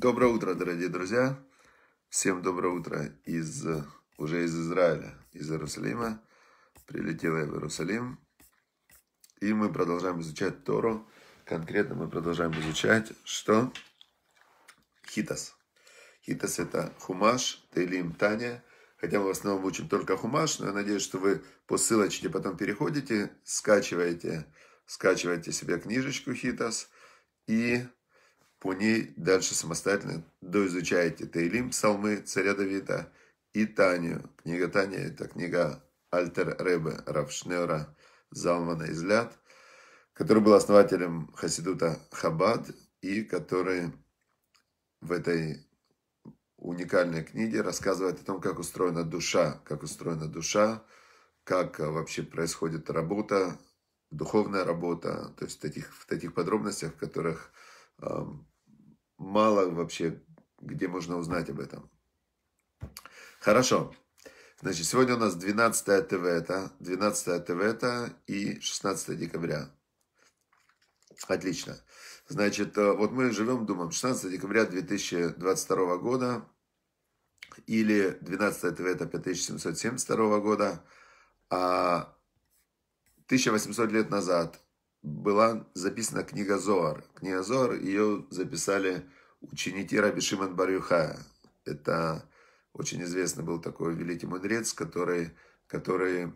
Доброе утро, дорогие друзья. Всем доброе утро из, уже из Израиля, из Иерусалима. прилетел я в Иерусалим. И мы продолжаем изучать Тору. Конкретно мы продолжаем изучать, что? Хитас. Хитас это хумаш, Тейлим, Таня. Хотя мы в основном учим только хумаш, но я надеюсь, что вы по ссылочке потом переходите, скачиваете, скачиваете себе книжечку Хитас и по ней дальше самостоятельно доизучаете Таилим, псалмы царя Давида и Танию. Книга Таня – это книга Альтер Ребе Равшнера Залмана Изляд, который был основателем Хасидута Хабад и который в этой уникальной книге рассказывает о том, как устроена душа, как устроена душа, как э, вообще происходит работа, духовная работа, то есть в таких, в таких подробностях, в которых эм, мало вообще, где можно узнать об этом. Хорошо. Значит, сегодня у нас 12 ТВ это, 12 ТВ это и 16 декабря. Отлично. Значит, э, вот мы живем, думаем, 16 декабря 2022 года или 12 ТВ это 5772 года, а 1800 лет назад была записана книга Зоар. Книга Зоар, ее записали ученики Раби Шимон Барюхая. Это очень известный был такой великий мудрец, который, который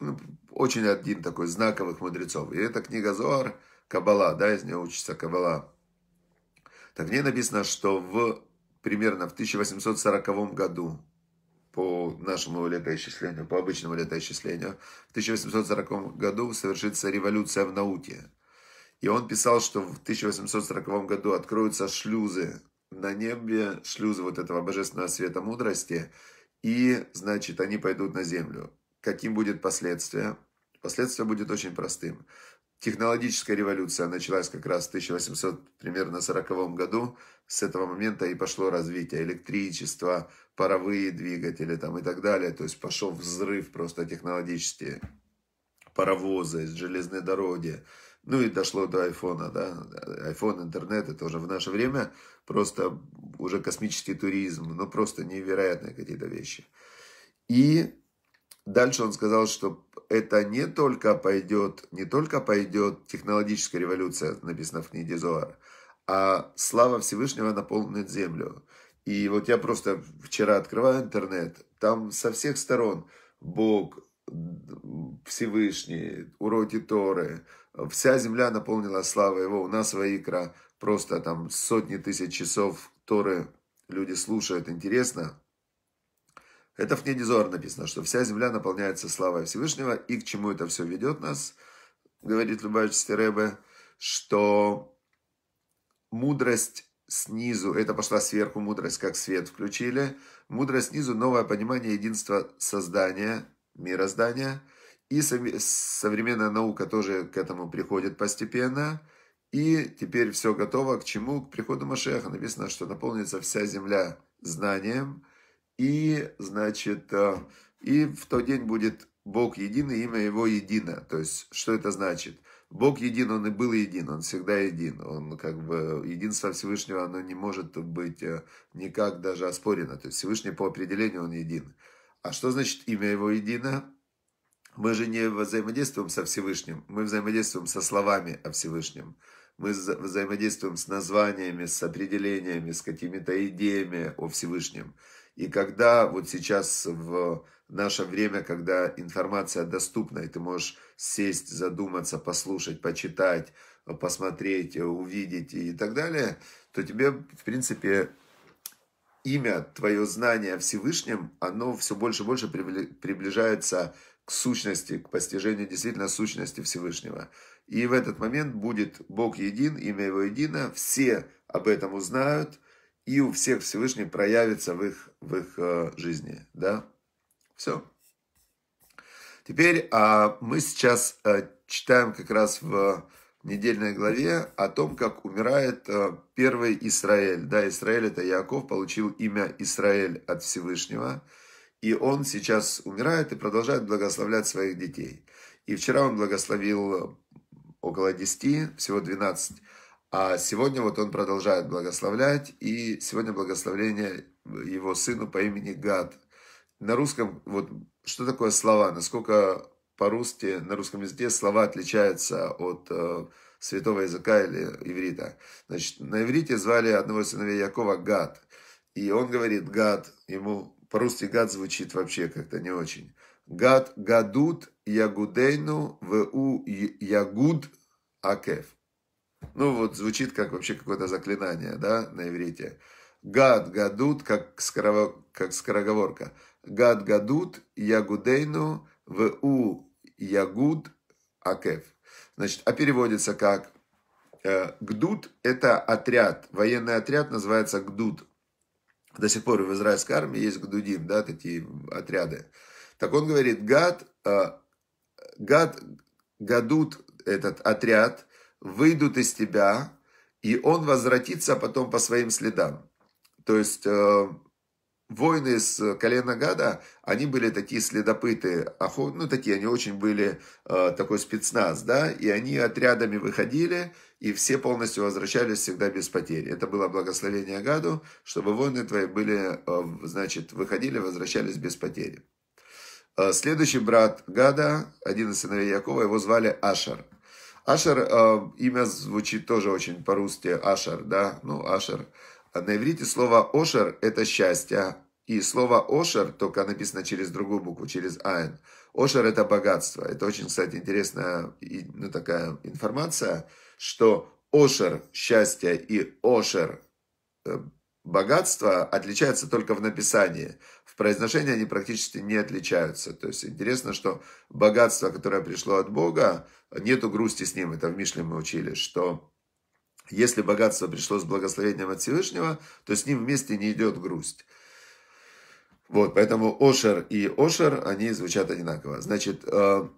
ну, очень один такой знаковых мудрецов. И эта книга Зоар, Кабала, да, из нее учится Кабала. Так в ней написано, что в примерно в 1840 году по нашему летоисчислению, по обычному летоисчислению, в 1840 году совершится революция в науке. И он писал, что в 1840 году откроются шлюзы на небе, шлюзы вот этого божественного света мудрости, и, значит, они пойдут на землю. Каким будет последствия последствия будет очень простым. Технологическая революция началась как раз в 1800, примерно 40 году. С этого момента и пошло развитие электричества, паровые двигатели там и так далее. То есть пошел взрыв просто технологический. Паровозы, железные дороги. Ну и дошло до айфона, да. Айфон, интернет, это уже в наше время просто уже космический туризм. Ну просто невероятные какие-то вещи. И дальше он сказал, что это не только пойдет, не только пойдет технологическая революция, написано в книге Зоара, а слава Всевышнего наполнит землю. И вот я просто вчера открываю интернет, там со всех сторон Бог, Всевышний, уроки Торы, вся земля наполнила славой Его. У нас в Икра просто там сотни тысяч часов Торы люди слушают. Интересно, это в книге Зор написано, что вся земля наполняется славой Всевышнего, и к чему это все ведет нас, говорит Любавич Стеребе, что мудрость снизу, это пошла сверху мудрость, как свет включили, мудрость снизу, новое понимание единства создания, мироздания, и современная наука тоже к этому приходит постепенно, и теперь все готово к чему? К приходу Машеха. Написано, что наполнится вся земля знанием, и, значит, э, и в тот день будет Бог единый, имя Его едино. То есть, что это значит? Бог един, Он и был един, Он всегда един. Он как бы, единство Всевышнего, оно не может быть э, никак даже оспорено. То есть, Всевышний по определению, Он един. А что значит имя Его едино? Мы же не взаимодействуем со Всевышним, мы взаимодействуем со словами о Всевышнем. Мы взаимодействуем с названиями, с определениями, с какими-то идеями о Всевышнем. И когда вот сейчас в наше время, когда информация доступна, и ты можешь сесть, задуматься, послушать, почитать, посмотреть, увидеть и так далее, то тебе, в принципе, имя, твое знание о Всевышнем, оно все больше и больше приближается к сущности, к постижению действительно сущности Всевышнего. И в этот момент будет Бог един, имя Его едино, все об этом узнают – и у всех Всевышний проявится в их, в их э, жизни. Да? Все. Теперь а, мы сейчас э, читаем как раз в недельной главе о том, как умирает э, первый Израиль. Да, Израиль это Яков, получил имя Израиль от Всевышнего. И он сейчас умирает и продолжает благословлять своих детей. И вчера он благословил около 10, всего 12 а сегодня вот он продолжает благословлять, и сегодня благословление его сыну по имени Гад. На русском, вот что такое слова, насколько по-русски, на русском языке слова отличаются от э, святого языка или иврита. Значит, на иврите звали одного из сыновей Якова Гад. И он говорит Гад, ему по-русски Гад звучит вообще как-то не очень. Гад, Гадут, Ягудейну, Ву, Ягуд, Акев. Ну, вот звучит как вообще какое-то заклинание, да, на иврите. Гад гадут, как, скоро, как скороговорка. Гад гадут, ягудейну, ву ягуд акев. Значит, а переводится как э, Гдут – это отряд, военный отряд называется Гдут. До сих пор в израильской армии есть Гдудим, да, такие отряды. Так он говорит, Гад, э, Гад, Гадут этот отряд, выйдут из тебя, и он возвратится потом по своим следам. То есть э, войны с колена Гада, они были такие следопыты, ну такие, они очень были э, такой спецназ, да, и они отрядами выходили, и все полностью возвращались всегда без потерь. Это было благословение Гаду, чтобы воины твои были, э, значит, выходили, возвращались без потери. Э, следующий брат Гада, один из сыновей Якова, его звали Ашар. Ашер, э, имя звучит тоже очень по-русски, Ашер, да, ну, Ашер. А на иврите слово Ошер – это счастье, и слово Ошер только написано через другую букву, через Айн. Ошер – это богатство. Это очень, кстати, интересная ну, такая информация, что Ошер – счастье и Ошер – э, богатство отличаются только в написании – в произношении они практически не отличаются. То есть интересно, что богатство, которое пришло от Бога, нету грусти с ним. Это в Мишле мы учили, что если богатство пришло с благословением от Всевышнего, то с ним вместе не идет грусть. Вот, поэтому Ошер и Ошер, они звучат одинаково. Значит, э,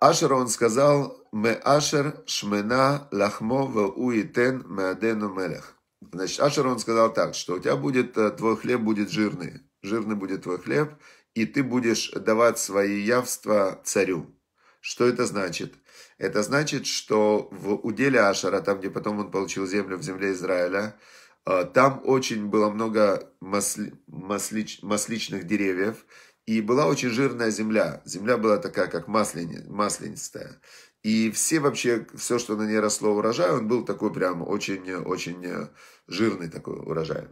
Ашер он сказал, «Ме Ашер шмена лахмо в уитен меадену мелех». Значит, Ашер он сказал так, что у тебя будет, э, твой хлеб будет жирный жирный будет твой хлеб, и ты будешь давать свои явства царю. Что это значит? Это значит, что в уделе Ашара, там, где потом он получил землю в земле Израиля, э, там очень было много масли, маслич, масличных деревьев, и была очень жирная земля. Земля была такая, как маслени, масленистая. И все вообще, все, что на ней росло урожай, он был такой прям очень-очень э, жирный такой урожай.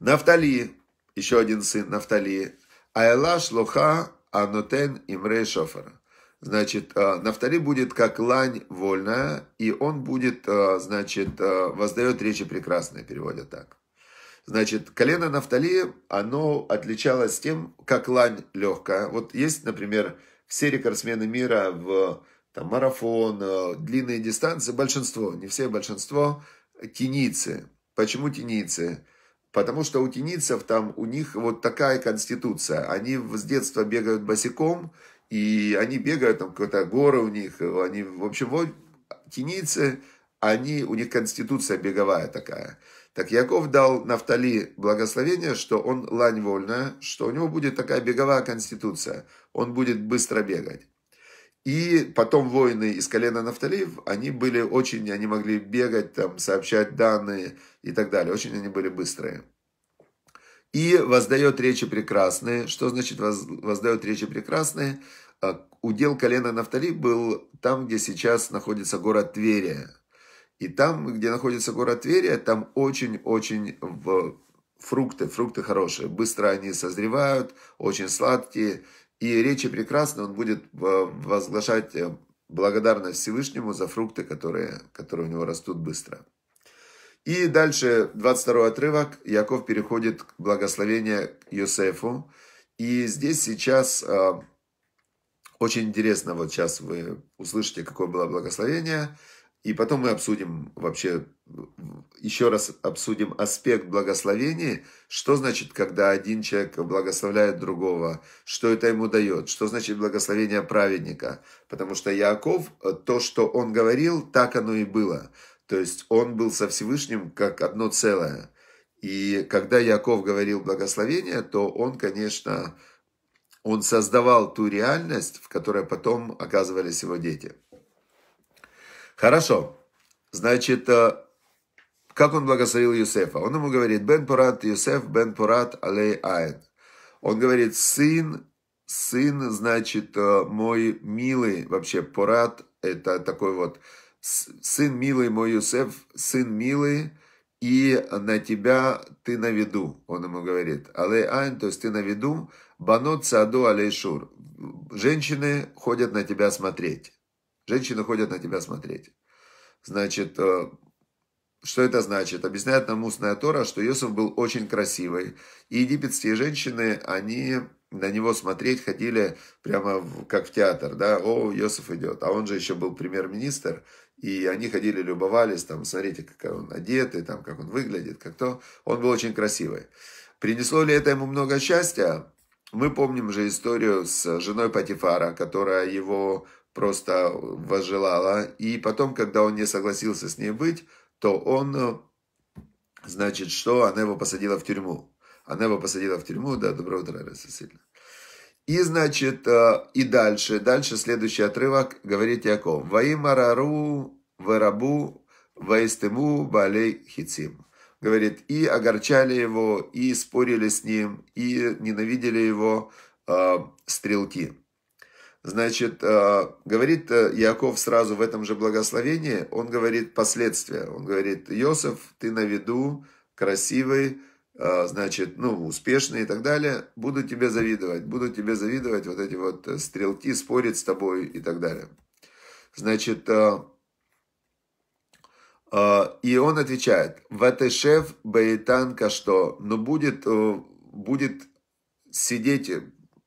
Нафтали еще один сын Нафталии. Айла шлоха анотен имре шофара. Значит, э, Нафтали будет как лань вольная, и он будет, э, значит, э, воздает речи прекрасные, переводят так. Значит, колено Нафтали, оно отличалось тем, как лань легкая. Вот есть, например, все рекордсмены мира в там, марафон, длинные дистанции, большинство, не все, большинство, тенийцы. Почему тенийцы? Потому что у тенийцев там, у них вот такая конституция. Они с детства бегают босиком, и они бегают, там какая-то гора у них. Они, в общем, вот тенийцы, они, у них конституция беговая такая. Так Яков дал Нафтали благословение, что он лань вольная, что у него будет такая беговая конституция. Он будет быстро бегать. И потом воины из колена Нафталиев, они были очень, они могли бегать, там, сообщать данные и так далее. Очень они были быстрые. И воздает речи прекрасные. Что значит воздает речи прекрасные? А, удел колена Нафтали был там, где сейчас находится город Тверия. И там, где находится город Тверия, там очень-очень фрукты, фрукты хорошие. Быстро они созревают, очень сладкие. И речи прекрасно он будет э, возглашать э, благодарность Всевышнему за фрукты, которые, которые у него растут быстро. И дальше 22 отрывок. Яков переходит к благословению Йосефу. И здесь сейчас э, очень интересно, вот сейчас вы услышите, какое было благословение. И потом мы обсудим вообще, еще раз обсудим аспект благословения, что значит, когда один человек благословляет другого, что это ему дает, что значит благословение праведника. Потому что Яков, э, то, что он говорил, так оно и было. То есть он был со Всевышним как одно целое. И когда Яков говорил благословение, то он, конечно, он создавал ту реальность, в которой потом оказывались его дети. Хорошо. Значит, э, как он благословил Юсефа? Он ему говорит, Бен Пурат Юсеф, Бен Пурат Алей Айн. Он говорит, сын, сын, значит, э, мой милый, вообще Пурат, это такой вот, сын милый мой Юсеф, сын милый, и на тебя ты на виду, он ему говорит. Алей Айн, то есть ты на виду, банот саду алей шур. Женщины ходят на тебя смотреть. Женщины ходят на тебя смотреть. Значит, э, что это значит? Объясняет нам устная Тора, что Иосиф был очень красивый. И египетские женщины, они на него смотреть ходили прямо в, как в театр, да, о, Иосиф идет. А он же еще был премьер-министр, и они ходили, любовались, там, смотрите, как он одет, и там, как он выглядит, как то. Он был очень красивый. Принесло ли это ему много счастья? Мы помним же историю с женой Патифара, которая его просто возжелала. И потом, когда он не согласился с ней быть, то он, э, значит, что? Она его посадила в тюрьму. Она его посадила в тюрьму, да, доброе утро, действительно. И, значит, э, и дальше, дальше следующий отрывок говорит Яков. «Ваимарару варабу ваистему балей хитим». Говорит, и огорчали его, и спорили с ним, и ненавидели его э, стрелки. Значит, э, говорит э, Яков сразу в этом же благословении, он говорит последствия. Он говорит, Йосиф, ты на виду, красивый, э, значит, ну, успешный и так далее, буду тебе завидовать, буду тебе завидовать, вот эти вот стрелки спорить с тобой и так далее. Значит, и он отвечает, в этой «Ватешев бейтан что, но ну, будет, будет сидеть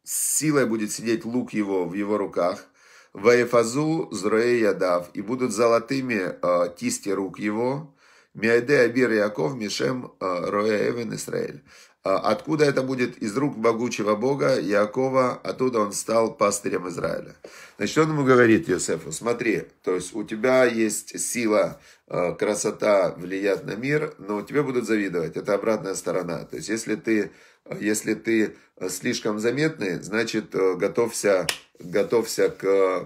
с силой будет сидеть лук его в его руках, Ваефазу зроэ ядав, и будут золотыми э, кисти рук его, Миаде Абир Яков Мишем э, Роэ Эвен Исраэль. Э, откуда это будет? Из рук могучего Бога Якова, оттуда он стал пастырем Израиля. Значит, он ему говорит, Йосефу, смотри, то есть у тебя есть сила, э, красота влиять на мир, но тебе будут завидовать. Это обратная сторона. То есть, если ты если ты э, слишком заметный, значит, э, готовься, готовься к э,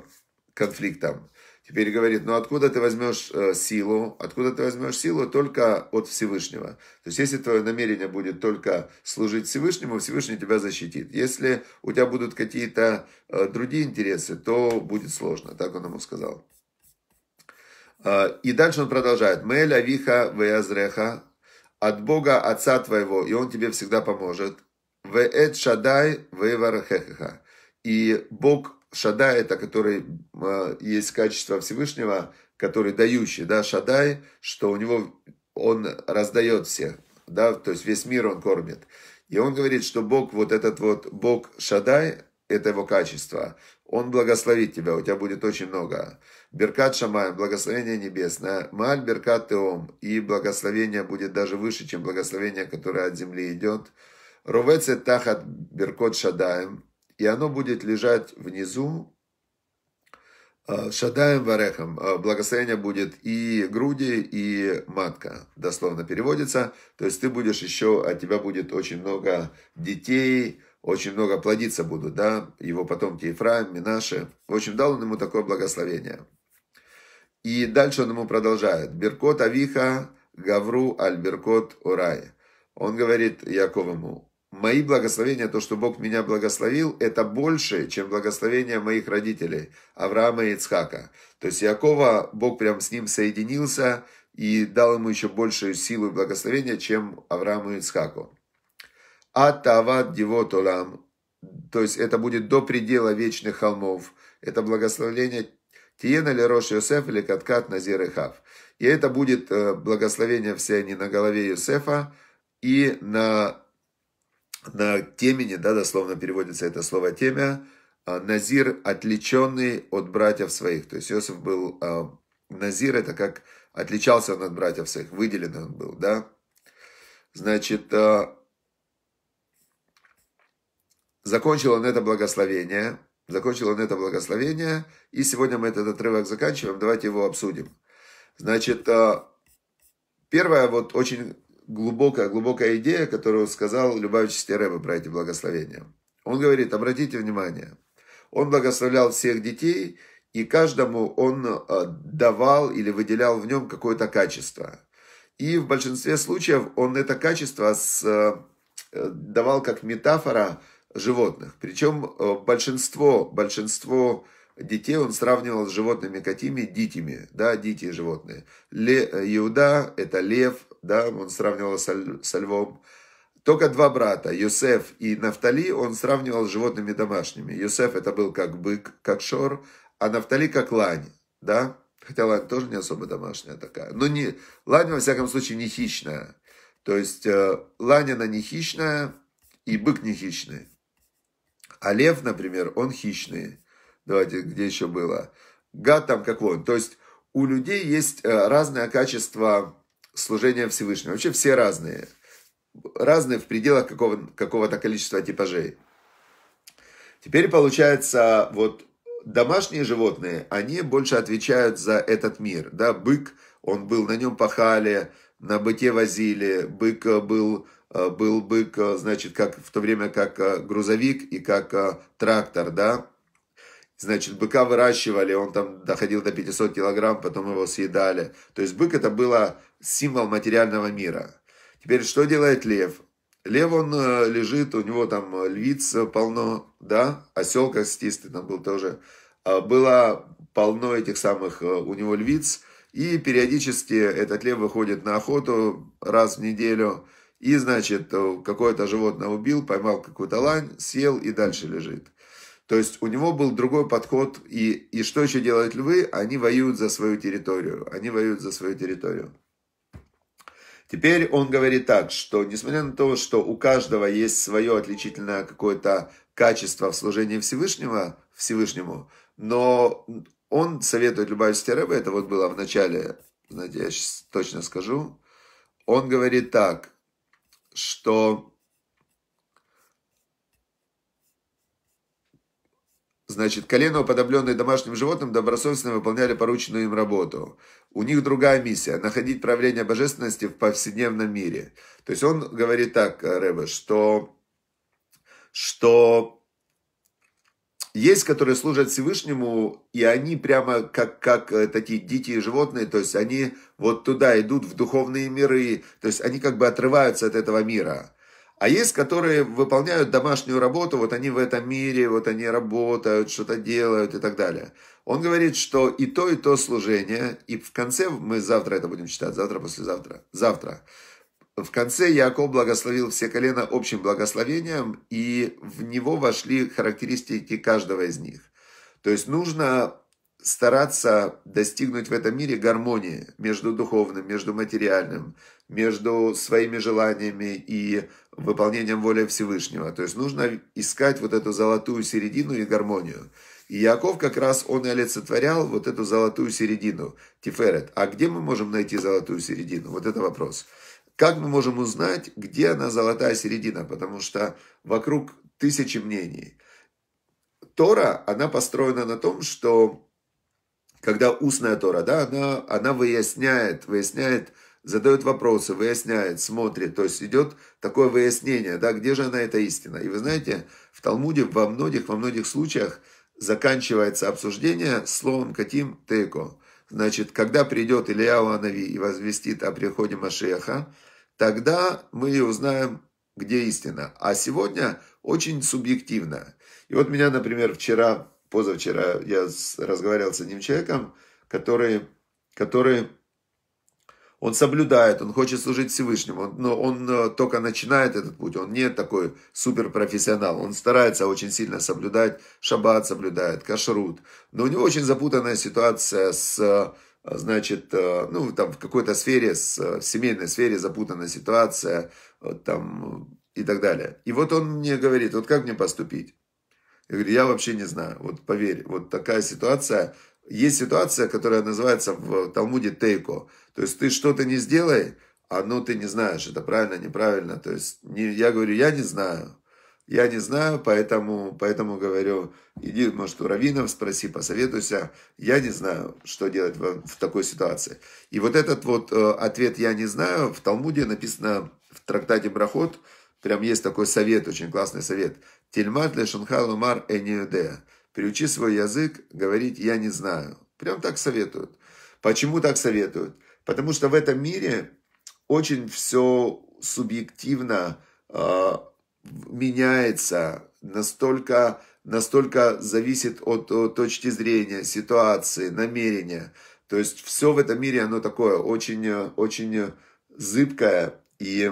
конфликтам. Теперь говорит, ну откуда ты возьмешь силу? Откуда ты возьмешь силу? Только от Всевышнего. То есть, если твое намерение будет только служить Всевышнему, Всевышний тебя защитит. Если у тебя будут какие-то другие интересы, то будет сложно. Так он ему сказал. А, и дальше он продолжает. Мэль авиха веязреха от Бога Отца твоего, и Он тебе всегда поможет. Веэт Шадай Вейварахехеха. И Бог Шадай, это который а, есть качество Всевышнего, который дающий, да, Шадай, что у него он раздает всех, да, то есть весь мир он кормит. И он говорит, что Бог, вот этот вот Бог Шадай, это его качество, он благословит тебя, у тебя будет очень много. Беркат шамай, благословение небесное. Маль Беркат Теом, и благословение будет даже выше, чем благословение, которое от земли идет. Рувеце Тахат Беркот Шадаем, и оно будет лежать внизу, э, Шадаем Варехом. Э, благословение будет и груди, и матка. Дословно переводится. То есть ты будешь еще, от тебя будет очень много детей, очень много плодиться будут, да, его потомки Ефраим, Минаше. В общем, дал он ему такое благословение. И дальше он ему продолжает. Беркот Авиха Гавру альберкот Беркот Урай. Он говорит Яковому, мои благословения, то, что Бог меня благословил, это больше, чем благословения моих родителей, Авраама и Ицхака. То есть Якова, Бог прям с ним соединился и дал ему еще большую силу и благословения, чем Аврааму и Ицхаку. Атават Дивот Олам. То есть это будет до предела вечных холмов. Это благословение Тиена ли Рош Йосеф или Каткат Назир и Хав. И это будет э, благословение все они на голове Йосефа и на, на темени, да, дословно переводится это слово темя, а Назир отличенный от братьев своих. То есть Йосеф был а, Назир, это как отличался он от братьев своих, выделенный он был, да. Значит, а, Закончил он это благословение. Закончил он это благословение. И сегодня мы этот отрывок заканчиваем. Давайте его обсудим. Значит, э, первая вот очень глубокая, глубокая идея, которую сказал Любавичский Рэбе про эти благословения. Он говорит, обратите внимание, он благословлял всех детей, и каждому он э, давал или выделял в нем какое-то качество. И в большинстве случаев он это качество с, э, давал как метафора – животных. Причем э, большинство, большинство детей он сравнивал с животными какими? Дитями, да, дети и животные. Ле, э, Иуда – это лев, да, он сравнивал со, со львом. Только два брата, Юсеф и Нафтали, он сравнивал с животными домашними. Юсеф это был как бык, как шор, а Нафтали как лань, да? Хотя лань тоже не особо домашняя такая. Но не, лань, во всяком случае, не хищная. То есть, э, лань, она не хищная, и бык не хищный. А лев, например, он хищный. Давайте, где еще было? Гад там как вон. То есть у людей есть э, разное качество служения Всевышнему. Вообще все разные. Разные в пределах какого, какого-то количества типажей. Теперь получается, вот домашние животные, они больше отвечают за этот мир. Да, бык, он был, на нем пахали, на быке возили, бык э, был Э, был бык, значит, как в то время как э, грузовик и как э, трактор, да. Значит, быка выращивали, он там доходил до 500 килограмм, потом его съедали. То есть бык это было символ материального мира. Теперь что делает лев? Лев, он лежит, у него там львиц полно, да, осел костистый там был тоже. А было полно этих самых, у него львиц, и периодически этот лев выходит на охоту раз в неделю, и, значит, э, какое-то животное убил, поймал какую-то лань, съел и дальше лежит. То есть у него был другой подход. И, и что еще делают львы? Они воюют за свою территорию. Они воюют за свою территорию. Теперь он говорит так, что несмотря на то, что у каждого есть свое отличительное какое-то качество в служении Всевышнего, Всевышнему, но он советует Любавичский Рэбе, это вот было в начале, знаете, я сейчас точно скажу, он говорит так, что Значит, колено, уподобленные домашним животным, добросовестно выполняли порученную им работу. У них другая миссия – находить проявление божественности в повседневном мире. То есть он говорит так, э, Рэбе, что, что есть, которые служат Всевышнему, и они прямо как, как э, такие дикие животные, то есть они вот туда идут, в духовные миры, то есть они как бы отрываются от этого мира. А есть, которые выполняют домашнюю работу, вот они в этом мире, вот они работают, что-то делают и так далее. Он говорит, что и то, и то служение, и в конце, мы завтра это будем читать, завтра, послезавтра, завтра, в конце Яков благословил все колена общим благословением, и в него вошли характеристики каждого из них. То есть нужно стараться достигнуть в этом мире гармонии между духовным, между материальным, между своими желаниями и выполнением воли Всевышнего. То есть нужно искать вот эту золотую середину и гармонию. И Яков как раз он и олицетворял вот эту золотую середину, Тиферет. А где мы можем найти золотую середину? Вот это вопрос. Как мы можем узнать, где она золотая середина? Потому что вокруг тысячи мнений. Тора, она построена на том, что когда устная Тора, да, она, она выясняет, выясняет, задает вопросы, выясняет, смотрит, то есть идет такое выяснение, да, где же она эта истина. И вы знаете, в Талмуде во многих, во многих случаях заканчивается обсуждение словом «катим тейко», Значит, когда придет Илья Ланови и возвестит о приходе Машеха, тогда мы узнаем, где истина. А сегодня очень субъективно. И вот меня, например, вчера, позавчера я разговаривал с одним человеком, который, который он соблюдает, он хочет служить Всевышнему, он, но он э, только начинает этот путь, он не такой суперпрофессионал, он старается очень сильно соблюдать, шаббат соблюдает, кашрут, но у него очень запутанная ситуация с, э, значит, э, ну, там в какой-то сфере, с, в семейной сфере запутанная ситуация, там, и так далее. И вот он мне говорит, вот как мне поступить? Я говорю, я вообще не знаю, вот поверь, вот такая ситуация, есть ситуация, которая называется в Талмуде тейко. То есть ты что-то не сделай, а ну ты не знаешь, это правильно, неправильно. То есть не, я говорю, я не знаю. Я не знаю, поэтому, поэтому говорю, иди, может, у раввинов спроси, посоветуйся. Я не знаю, что делать в, в такой ситуации. И вот этот вот э, ответ «я не знаю» в Талмуде написано в трактате «Брахот». Прям есть такой совет, очень классный совет. «Тельмат лешанха лумар эньюдея». Приучи свой язык говорить «я не знаю». Прям так советуют. Почему так советуют? Потому что в этом мире очень все субъективно э, меняется, настолько, настолько зависит от, от точки зрения, ситуации, намерения. То есть все в этом мире, оно такое очень, очень зыбкое. И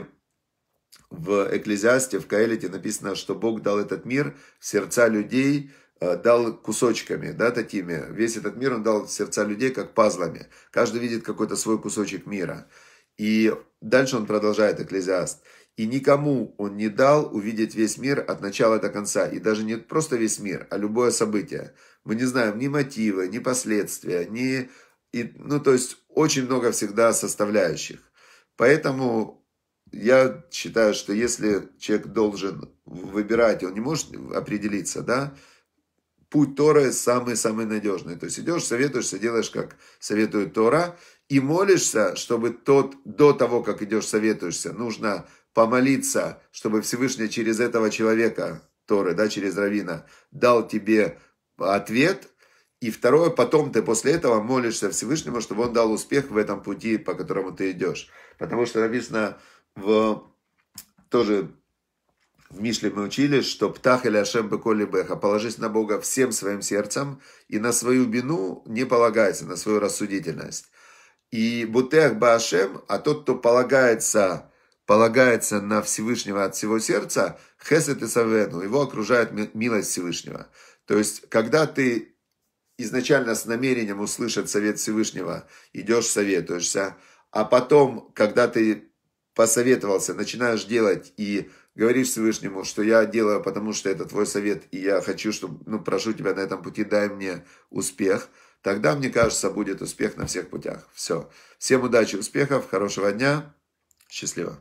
в Экклезиасте, в Каэлите написано, что Бог дал этот мир в сердца людей – Э, дал кусочками, да, такими. Весь этот мир он дал сердца людей как пазлами. Каждый видит какой-то свой кусочек мира. И дальше он продолжает, Экклезиаст. И никому он не дал увидеть весь мир от начала до конца. И даже не просто весь мир, а любое событие. Мы не знаем ни мотива, ни последствия, ни... И, ну, то есть, очень много всегда составляющих. Поэтому я считаю, что если человек должен выбирать, он не может определиться, да, путь Торы самый-самый надежный. То есть идешь, советуешься, делаешь, как советует Тора, и молишься, чтобы тот, до того, как идешь, советуешься, нужно помолиться, чтобы Всевышний через этого человека, Торы, да, через Равина, дал тебе ответ. И второе, потом ты после этого молишься Всевышнему, чтобы он дал успех в этом пути, по которому ты идешь. Потому что написано в тоже в Мишле мы учили, что «Птах или Ашем беколи беха» – положись на Бога всем своим сердцем и на свою бину не полагайся, на свою рассудительность. И «Бутех баашем» – а тот, кто полагается, полагается на Всевышнего от всего сердца, «Хесет и савену» – его окружает милость Всевышнего. То есть, когда ты изначально с намерением услышать совет Всевышнего, идешь, советуешься, а потом, когда ты посоветовался, начинаешь делать и говоришь Всевышнему, что я делаю, потому что это твой совет, и я хочу, чтобы, ну, прошу тебя на этом пути, дай мне успех, тогда, мне кажется, будет успех на всех путях. Все. Всем удачи, успехов, хорошего дня, счастливо.